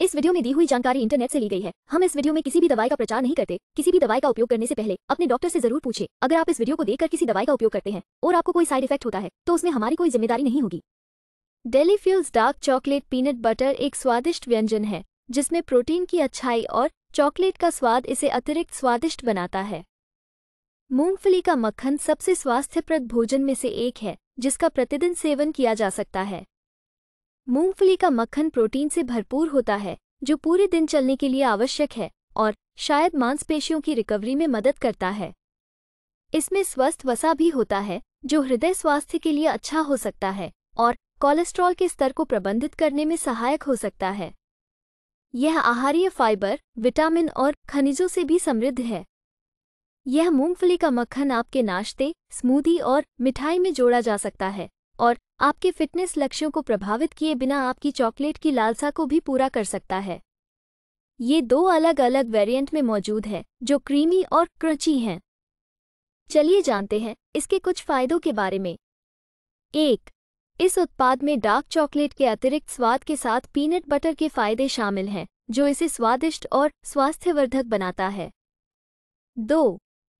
इस वीडियो में दी हुई जानकारी इंटरनेट से ली गई है हम इस वीडियो में किसी भी दवाई का प्रचार नहीं करते किसी भी दवाई का उपयोग करने से पहले अपने डॉक्टर से जरूर पूछे अगर आप इस वीडियो को देखकर किसी दवाई का उपयोग करते हैं और आपको कोई साइड इफेक्ट होता है तो उसमें हमारी कोई जिम्मेदारी नहीं होगी daily fuels dark chocolate peanut butter एक स्वादिष्ट व्यंजन है जिसमें प्रोटीन की अच्छाई और चॉकलेट का स्वाद इसे अतिरिक्त स्वादिष्ट बनाता है मूंगफली का मक्खन सबसे स्वास्थ्यप्रद भोजन में से एक है जिसका प्रतिदिन सेवन किया जा सकता है मूंगफली का मक्खन प्रोटीन से भरपूर होता है जो पूरे दिन चलने के लिए आवश्यक है और शायद मांसपेशियों की रिकवरी में मदद करता है इसमें स्वस्थ वसा भी होता है जो हृदय स्वास्थ्य के लिए अच्छा हो सकता है और कोलेस्ट्रॉल के स्तर को प्रबंधित करने में सहायक हो सकता है यह आहारीय फाइबर विटामिन और खनिजों से भी समृद्ध है यह मूंगफली का मक्खन आपके नाश्ते स्मूदी और मिठाई में जोड़ा जा सकता है और आपके फिटनेस लक्ष्यों को प्रभावित किए बिना आपकी चॉकलेट की लालसा को भी पूरा कर सकता है ये दो अलग अलग वेरिएंट में मौजूद है जो क्रीमी और क्रची हैं चलिए जानते हैं इसके कुछ फायदों के बारे में एक इस उत्पाद में डार्क चॉकलेट के अतिरिक्त स्वाद के साथ पीनट बटर के फायदे शामिल हैं जो इसे स्वादिष्ट और स्वास्थ्यवर्धक बनाता है दो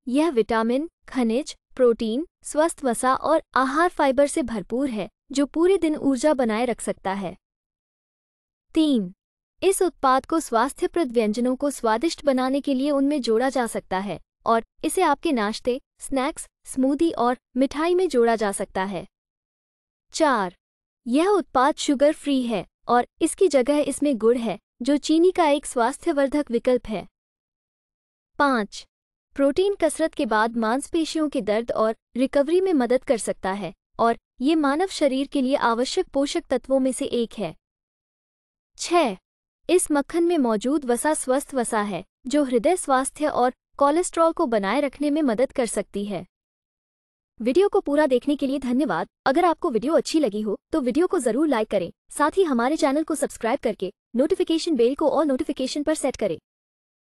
यह विटामिन खनिज प्रोटीन स्वस्थ वसा और आहार फाइबर से भरपूर है जो पूरे दिन ऊर्जा बनाए रख सकता है तीन इस उत्पाद को स्वास्थ्यप्रद व्यंजनों को स्वादिष्ट बनाने के लिए उनमें जोड़ा जा सकता है और इसे आपके नाश्ते स्नैक्स स्मूदी और मिठाई में जोड़ा जा सकता है चार यह उत्पाद शुगर फ्री है और इसकी जगह इसमें गुड़ है जो चीनी का एक स्वास्थ्यवर्धक विकल्प है पाँच प्रोटीन कसरत के बाद मांसपेशियों के दर्द और रिकवरी में मदद कर सकता है और ये मानव शरीर के लिए आवश्यक पोषक तत्वों में से एक है छ इस मक्खन में मौजूद वसा स्वस्थ वसा है जो हृदय स्वास्थ्य और कोलेस्ट्रॉल को बनाए रखने में मदद कर सकती है वीडियो को पूरा देखने के लिए धन्यवाद अगर आपको वीडियो अच्छी लगी हो तो वीडियो को जरूर लाइक करें साथ ही हमारे चैनल को सब्सक्राइब करके नोटिफिकेशन बेल को और नोटिफिकेशन पर सेट करें